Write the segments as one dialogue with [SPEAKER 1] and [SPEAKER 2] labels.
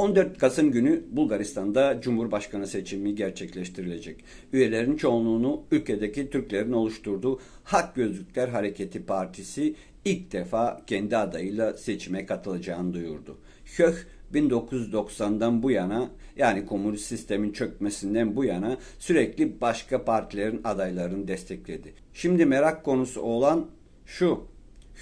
[SPEAKER 1] 14 Kasım günü Bulgaristan'da Cumhurbaşkanı seçimi gerçekleştirilecek. Üyelerin çoğunluğunu ülkedeki Türklerin oluşturduğu Hak Gözlükler Hareketi Partisi ilk defa kendi adayıyla seçime katılacağını duyurdu. Höh 1990'dan bu yana yani komünist sistemin çökmesinden bu yana sürekli başka partilerin adaylarını destekledi. Şimdi merak konusu olan şu.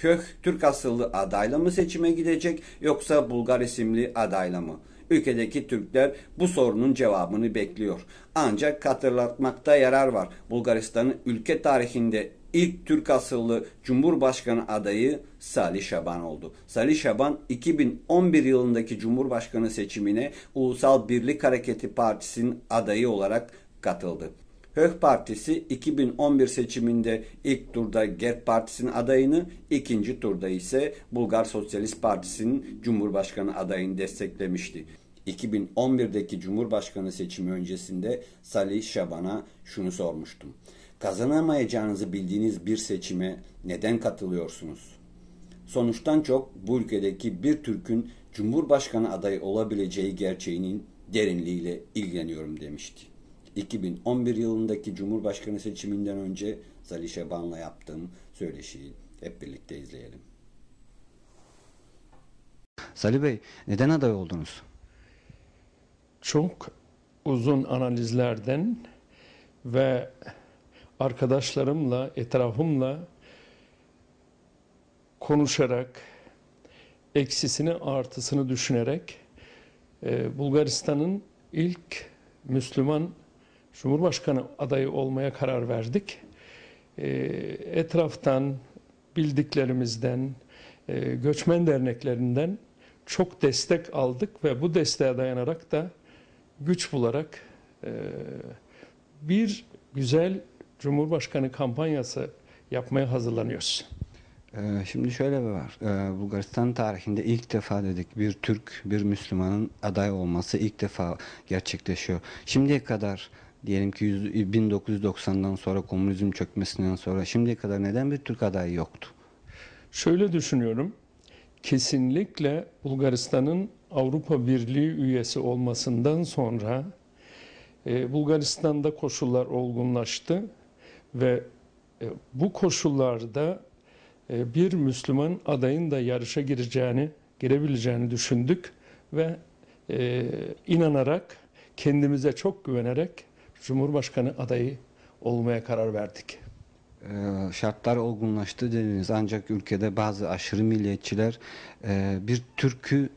[SPEAKER 1] Höh Türk asıllı adayla mı seçime gidecek yoksa Bulgar isimli adayla mı? Ülkedeki Türkler bu sorunun cevabını bekliyor. Ancak hatırlatmakta yarar var. Bulgaristan'ın ülke tarihinde ilk Türk asıllı Cumhurbaşkanı adayı Salih Şaban oldu. Salih Şaban 2011 yılındaki Cumhurbaşkanı seçimine Ulusal Birlik Hareketi Partisi'nin adayı olarak katıldı. Hök Partisi 2011 seçiminde ilk turda GER Partisi'nin adayını, ikinci turda ise Bulgar Sosyalist Partisi'nin Cumhurbaşkanı adayını desteklemişti. 2011'deki Cumhurbaşkanı seçimi öncesinde Salih Şaban'a şunu sormuştum. Kazanamayacağınızı bildiğiniz bir seçime neden katılıyorsunuz? Sonuçtan çok bu ülkedeki bir Türk'ün Cumhurbaşkanı adayı olabileceği gerçeğinin derinliğiyle ilgileniyorum demişti. 2011 yılındaki Cumhurbaşkanı seçiminden önce Salih Şaban'la yaptığım söyleşiyi hep birlikte izleyelim.
[SPEAKER 2] Salih Bey neden aday oldunuz? çok uzun analizlerden ve arkadaşlarımla, etrafımla konuşarak, eksisini, artısını düşünerek e, Bulgaristan'ın ilk Müslüman Cumhurbaşkanı adayı olmaya karar verdik. E, etraftan, bildiklerimizden, e, göçmen derneklerinden çok destek aldık ve bu desteğe dayanarak da güç bularak e, bir güzel Cumhurbaşkanı kampanyası yapmaya hazırlanıyoruz.
[SPEAKER 1] E, şimdi şöyle bir var. E, Bulgaristan tarihinde ilk defa dedik bir Türk, bir Müslümanın aday olması ilk defa gerçekleşiyor. Şimdiye kadar diyelim ki 1990'dan sonra komünizm çökmesinden sonra şimdiye kadar neden bir Türk adayı yoktu?
[SPEAKER 2] Şöyle düşünüyorum. Kesinlikle Bulgaristan'ın Avrupa Birliği üyesi olmasından sonra e, Bulgaristan'da koşullar olgunlaştı ve e, bu koşullarda e, bir Müslüman adayın da yarışa gireceğini, girebileceğini düşündük ve inanarak, kendimize çok güvenerek Cumhurbaşkanı adayı olmaya karar verdik.
[SPEAKER 1] şartlar olgunlaştı dediniz ancak ülkede bazı aşırı milliyetçiler bir türkü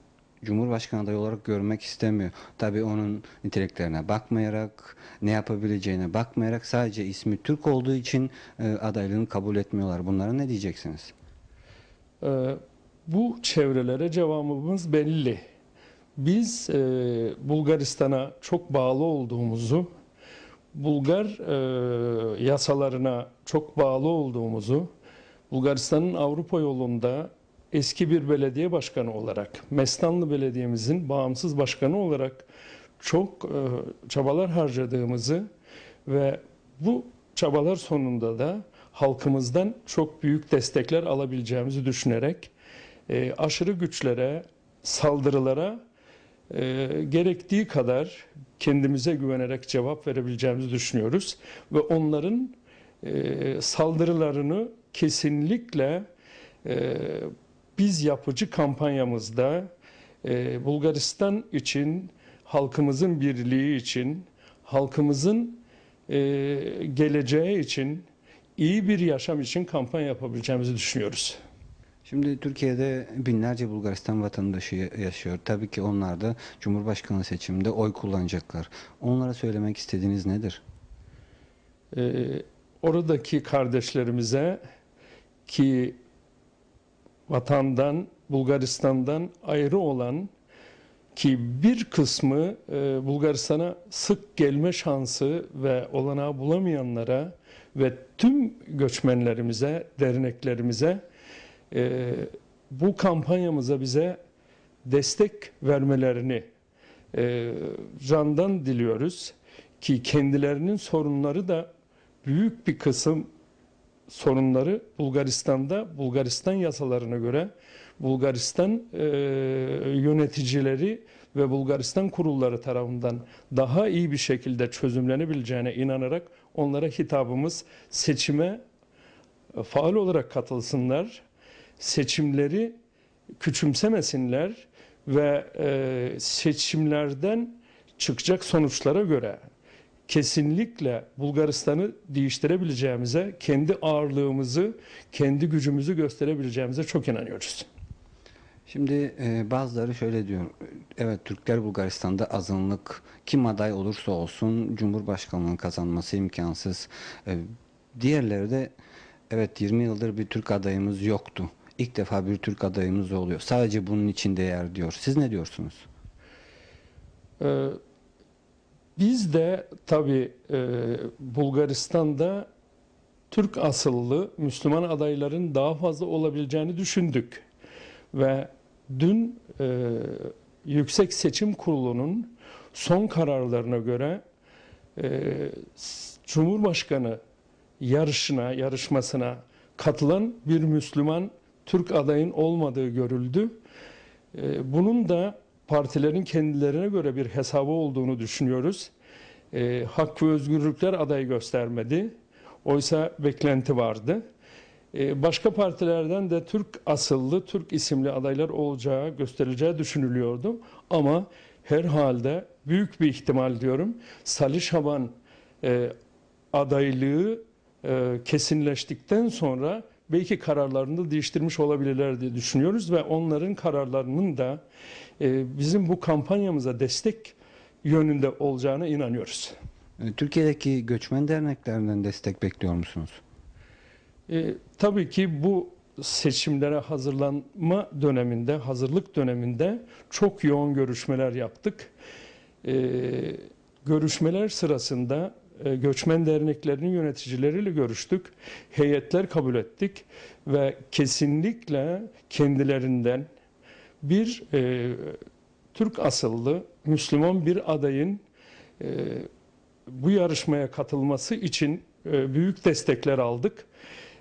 [SPEAKER 1] Cumhurbaşkanı adayı olarak görmek istemiyor. Tabii onun niteliklerine bakmayarak, ne yapabileceğine bakmayarak sadece ismi Türk olduğu için e, adaylığını kabul etmiyorlar. Bunlara ne diyeceksiniz?
[SPEAKER 2] Ee, bu çevrelere cevabımız belli. Biz e, Bulgaristan'a çok bağlı olduğumuzu, Bulgar e, yasalarına çok bağlı olduğumuzu, Bulgaristan'ın Avrupa yolunda eski bir belediye başkanı olarak, Mestanlı Belediye'mizin bağımsız başkanı olarak çok e, çabalar harcadığımızı ve bu çabalar sonunda da halkımızdan çok büyük destekler alabileceğimizi düşünerek e, aşırı güçlere, saldırılara e, gerektiği kadar kendimize güvenerek cevap verebileceğimizi düşünüyoruz ve onların e, saldırılarını kesinlikle e, biz yapıcı kampanyamızda e, Bulgaristan için, halkımızın birliği için, halkımızın e, geleceği için, iyi bir yaşam için kampanya yapabileceğimizi düşünüyoruz.
[SPEAKER 1] Şimdi Türkiye'de binlerce Bulgaristan vatandaşı yaşıyor. Tabii ki onlar da Cumhurbaşkanı seçiminde oy kullanacaklar. Onlara söylemek istediğiniz nedir?
[SPEAKER 2] Ee, oradaki kardeşlerimize ki vatandan, Bulgaristan'dan ayrı olan ki bir kısmı e, Bulgaristan'a sık gelme şansı ve olanağı bulamayanlara ve tüm göçmenlerimize, derneklerimize e, bu kampanyamıza bize destek vermelerini e, candan diliyoruz ki kendilerinin sorunları da büyük bir kısım sorunları Bulgaristan'da Bulgaristan yasalarına göre Bulgaristan e, yöneticileri ve Bulgaristan kurulları tarafından daha iyi bir şekilde çözümlenebileceğine inanarak onlara hitabımız seçime e, faal olarak katılsınlar, seçimleri küçümsemesinler ve e, seçimlerden çıkacak sonuçlara göre kesinlikle Bulgaristan'ı değiştirebileceğimize, kendi ağırlığımızı, kendi gücümüzü gösterebileceğimize çok inanıyoruz.
[SPEAKER 1] Şimdi e, bazıları şöyle diyor. Evet Türkler Bulgaristan'da azınlık kim aday olursa olsun Cumhurbaşkanlığı kazanması imkansız. E, diğerleri de evet 20 yıldır bir Türk adayımız yoktu. İlk defa bir Türk adayımız oluyor. Sadece bunun için değer diyor. Siz ne diyorsunuz?
[SPEAKER 2] Evet biz de tabii e, Bulgaristan'da Türk asıllı Müslüman adayların daha fazla olabileceğini düşündük. Ve dün e, Yüksek Seçim Kurulu'nun son kararlarına göre e, Cumhurbaşkanı yarışına, yarışmasına katılan bir Müslüman Türk adayın olmadığı görüldü. E, bunun da partilerin kendilerine göre bir hesabı olduğunu düşünüyoruz. E, hak ve özgürlükler adayı göstermedi. Oysa beklenti vardı. E, başka partilerden de Türk asıllı, Türk isimli adaylar olacağı, gösterileceği düşünülüyordu. Ama herhalde büyük bir ihtimal diyorum Salih Şaban e, adaylığı e, kesinleştikten sonra belki kararlarını değiştirmiş olabilirler diye düşünüyoruz ve onların kararlarının da e, bizim bu kampanyamıza destek yönünde olacağına inanıyoruz. E, Türkiye'deki göçmen
[SPEAKER 1] derneklerinden destek bekliyor musunuz?
[SPEAKER 2] E, tabii ki bu seçimlere hazırlanma döneminde, hazırlık döneminde çok yoğun görüşmeler yaptık. E, görüşmeler sırasında e, göçmen derneklerinin yöneticileriyle görüştük. Heyetler kabul ettik ve kesinlikle kendilerinden bir e, Türk asıllı Müslüman bir adayın e, bu yarışmaya katılması için e, büyük destekler aldık.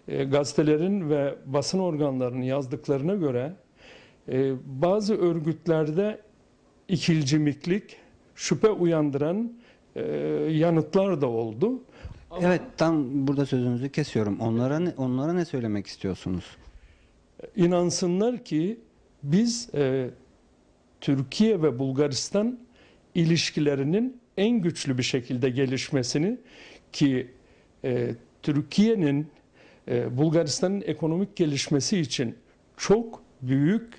[SPEAKER 2] E, gazetelerin ve basın organlarının yazdıklarına göre e, bazı örgütlerde ikilcimiklik, şüphe uyandıran e, yanıtlar da oldu.
[SPEAKER 1] Ama, evet tam burada sözünüzü kesiyorum. Onlara ne, onlara ne söylemek istiyorsunuz?
[SPEAKER 2] İnansınlar ki biz e, Türkiye ve Bulgaristan ilişkilerinin en güçlü bir şekilde gelişmesini ki e, Türkiye'nin e, Bulgaristan'ın ekonomik gelişmesi için çok büyük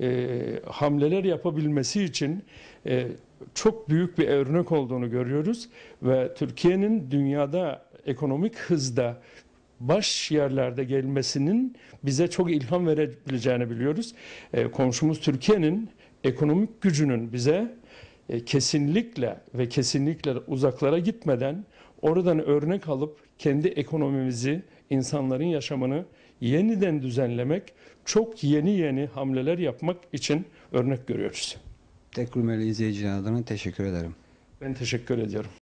[SPEAKER 2] e, hamleler yapabilmesi için e, çok büyük bir örnek olduğunu görüyoruz ve Türkiye'nin dünyada ekonomik hızda baş yerlerde gelmesinin bize çok ilham verebileceğini biliyoruz. E, komşumuz Türkiye'nin ekonomik gücünün bize e, kesinlikle ve kesinlikle uzaklara gitmeden oradan örnek alıp kendi ekonomimizi, insanların yaşamını yeniden düzenlemek, çok yeni yeni hamleler yapmak için örnek görüyoruz. Tekrümeli izleyiciler adına teşekkür ederim. Ben teşekkür ediyorum.